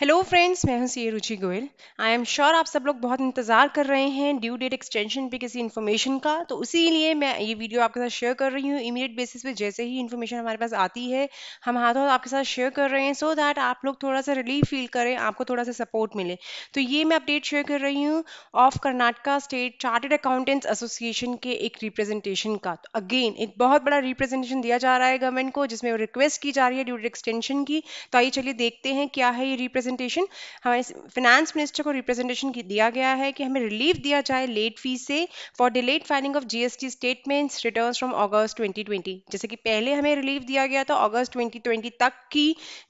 hello friends मैं हूं C Ruchi Goyal I am sure आप सब लोग बहुत इंतजार कर रहे हैं ड्यू डेट एक्सटेंशन पे किसी इन्फॉर्मेशन का तो उसी लिए मैं ये वीडियो आपके साथ शेयर कर रही हूँ इमीडिएट बेसिस पे जैसे ही इन्फॉर्मेशन हमारे पास आती है हम हाथों आपके साथ शेयर कर रहे हैं सो so दैट आप लोग थोड़ा सा रिलीफ फील करें आपको थोड़ा सा सपोर्ट मिले तो ये मैं अपडेट शेयर कर रही हूँ of Karnataka state chartered accountants association के एक रिप्रेजेंटेशन का तो अगेन एक बहुत बड़ा रिप्रेजेंटेशन दिया जा रहा है गवर्नमेंट को जिसमें रिक्वेस्ट की जा रही है ड्यू डेट एक्सटेंशन की तो आइए चलिए देखते हैं क्या है ये रिप्रेजेंट रिप्रेजेंटेशन हमारे फाइनेंस मिनिस्टर को रिप्रेजेंटेशन दिया गया है कि हमें रिलीफ दिया जाए लेट फीस से for delayed filing of GST statements return from August 2020 जैसे कि पहले हमें रिलीफ दिया गया था अगस्त 2020 तक की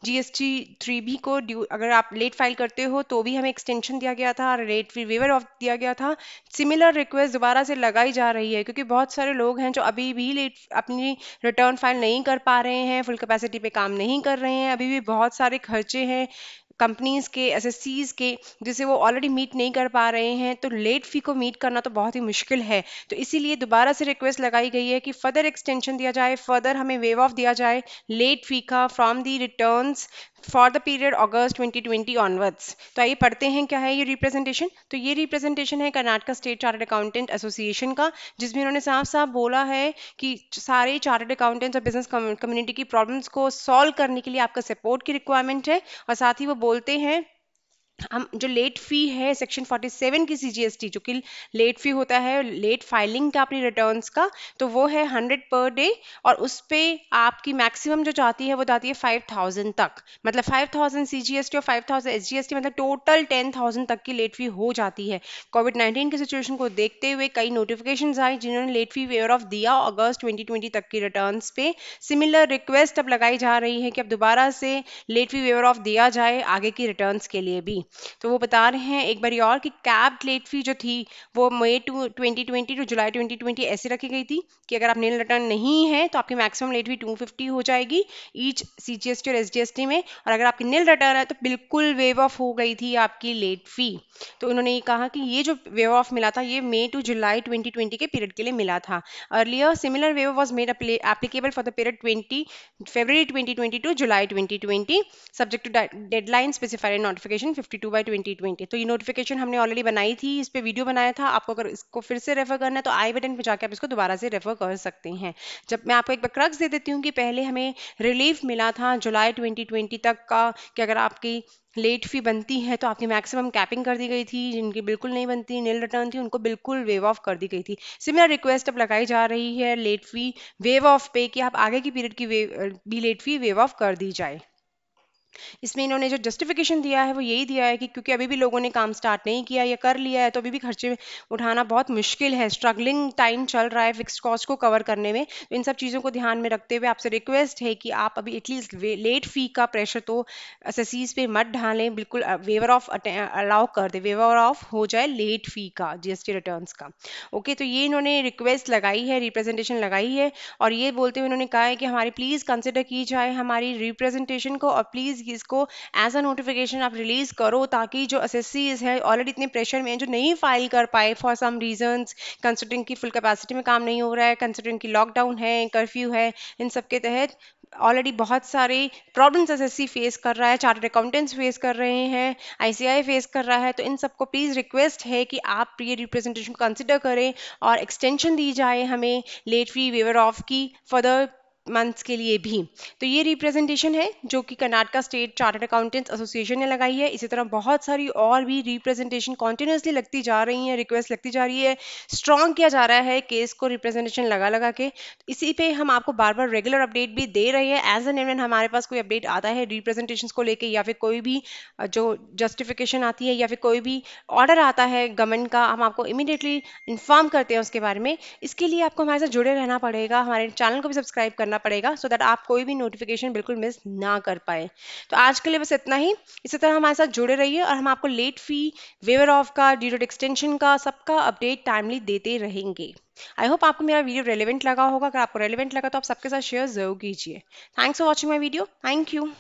जीएसटी थ्री बी को अगर आप लेट फाइल करते हो तो भी हमें एक्सटेंशन दिया गया था रेट फी वेवर ऑफ दिया गया था सिमिलर रिक्वेस्ट दोबारा से लगाई जा रही है क्योंकि बहुत सारे लोग हैं जो अभी भी लेट अपनी रिटर्न फाइल नहीं कर पा रहे हैं फुल कैपेसिटी पे काम नहीं कर रहे हैं अभी भी बहुत सारे खर्चे हैं कंपनीज के एस के जिसे वो ऑलरेडी मीट नहीं कर पा रहे हैं तो लेट फी को मीट करना तो बहुत ही मुश्किल है तो इसीलिए दोबारा से रिक्वेस्ट लगाई गई है कि फर्दर एक्सटेंशन दिया जाए फर्दर हमें वेव ऑफ दिया जाए लेट फी का from the returns for the period August 2020 onwards तो आइए पढ़ते हैं क्या है ये रिप्रेजेंटेशन तो ये रिप्रेजेंटेशन है Karnataka state chartered accountant association का जिसमें उन्होंने साफ साफ बोला है कि सारे चार्टर्ड अकाउंटेंट्स और बिजनेस कम्युनिटी की प्रॉब्लम्स को सॉल्व करने के लिए आपका सपोर्ट की रिक्वायरमेंट है और साथ ही वो बोलते हैं हम जो लेट फी है सेक्शन 47 की सीजीएसटी जो कि लेट फी होता है लेट फाइलिंग का अपनी रिटर्न्स का तो वो है 100 पर डे और उस पर आपकी मैक्सिमम जो जाती है वो जाती है 5000 तक मतलब 5000 सीजीएसटी और 5000 टी मतलब टोटल 10000 तक की लेट फी हो जाती है कोविड 19 की सिचुएशन को देखते हुए कई नोटिफिकेशन आए जिन्होंने लेट फी वेयर ऑफ दिया अगस्त ट्वेंटी तक की रिटर्न पे सिमिलर रिक्वेस्ट अब लगाई जा रही है कि अब दोबारा से लेट फी वेयर ऑफ दिया जाए आगे की रिटर्न के लिए भी तो वो बता रहे हैं एक बार और कि कैब लेट फी जो थी वो May to twenty twenty to July twenty twenty ऐसे रखी गई थी कि अगर आप नील रिटर्न नहीं है तो आपकी maximum late fee two fifty हो जाएगी each C G S T और एस जी एस टी में और अगर आपकी नील रिटर्न है तो बिल्कुल वेव ऑफ हो गई थी आपकी लेट फी तो उन्होंने ये कहा कि ये जो वेव ऑफ मिला था ये May to July twenty twenty के पीरियड के लिए मिला था earlier similar waive was made applicable for the period twenty February twenty twenty to July twenty twenty subject to deadline specified notification fifty fifty two by twenty twenty तो ये notification हमने already बनाई थी इस पर वीडियो बनाया था आपको अगर इसको फिर से रेफर करना है तो आई बटन पर जाकर आप इसको दोबारा से रेफर कर सकते हैं जब मैं आपको एक बार क्रक्स दे देती हूँ कि पहले हमें रिलीफ मिला था जुलाई ट्वेंटी ट्वेंटी तक का कि अगर आपकी लेट फी बनती है तो आपकी मैक्सिमम कैपिंग कर दी गई थी जिनकी बिल्कुल नहीं बनती नील रिटर्न थी उनको बिल्कुल वेव ऑफ कर दी गई थी सिमिलर रिक्वेस्ट अब लगाई जा रही है लेट फी वेव ऑफ पे कि आप आगे की पीरियड की भी लेट फी वेव ऑफ कर दी जाए इसमें इन्होंने जो जस्टिफिकेशन दिया है वो यही दिया है कि क्योंकि अभी भी लोगों ने काम स्टार्ट नहीं किया या कर लिया है तो अभी भी खर्चे उठाना बहुत मुश्किल है स्ट्रगलिंग टाइम चल रहा है फिक्स कॉस्ट को कवर करने में तो इन सब चीज़ों को ध्यान में रखते हुए आपसे रिक्वेस्ट है कि आप अभी एटलीस्ट लेट फी का प्रेशर तो एसेसीज पे मत ढालें बिल्कुल वेवर ऑफ अलाउ कर दे वेवर ऑफ हो जाए लेट फी का जीएसटी रिटर्न का ओके तो ये इन्होंने रिक्वेस्ट लगाई है रिप्रेजेंटेशन लगाई है और ये बोलते हुए इन्होंने कहा है कि हमारी प्लीज़ कंसिडर की जाए हमारी रिप्रेजेंटेशन को और प्लीज़ को एज अ नोटिफिकेशन आप रिलीज करो ताकि जो एस है ऑलरेडी इतने प्रेशर में जो नहीं फाइल कर पाए फॉर सम रीजन कंसिडरिंग की फुल कैपेसिटी में काम नहीं हो रहा है कंसिडरिंग की लॉकडाउन है कर्फ्यू है इन सब के तहत ऑलरेडी बहुत सारे प्रॉब्लम्स एस फेस कर रहा है चार्टर्ड अकाउंटेंट्स फेस कर रहे हैं आईसीआई फेस कर रहा है तो इन सबको प्लीज़ रिक्वेस्ट है कि आप प्री रिप्रेजेंटेशन को कंसिडर करें और एक्सटेंशन दी जाए हमें लेट फी वेवर ऑफ की फर्दर मंथ्स के लिए भी तो ये रिप्रेजेंटेशन है जो कि Karnataka state chartered accountants association ने लगाई है इसी तरह बहुत सारी और भी रिप्रेजेंटेशन कॉन्टिन्यूसली लगती जा रही है रिक्वेस्ट लगती जा रही है स्ट्रॉन्ग किया जा रहा है केस को रिप्रेजेंटेशन लगा लगा के इसी पे हम आपको बार बार रेगुलर अपडेट भी दे रहे हैं एज एन एवन हमारे पास कोई अपडेट आता है रिप्रेजेंटेशन को लेकर या फिर कोई भी जो जस्टिफिकेशन आती है या फिर कोई भी ऑर्डर आता है गवर्नमेंट का हम आपको इमिडिएटली इन्फॉर्म करते हैं उसके बारे में इसके लिए आपको हमारे साथ जुड़े रहना पड़ेगा हमारे चैनल को भी सब्सक्राइब करना करना पड़ेगा सो so दैट आप कोई भी नोटिफिकेशन बिल्कुल मिस ना कर पाए तो आज के लिए बस इतना ही इसी तरह हमारे साथ जुड़े रहिए और हम आपको लेट फी वेवर ऑफ का ड्यूरेट एक्सटेंशन का सबका अपडेट टाइमली देते रहेंगे आई होप आपको मेरा वीडियो रेलिवेंट लगा होगा अगर आपको रेलिवेंट लगा तो आप सबके साथ शेयर जरूर कीजिए thanks for watching my video thank you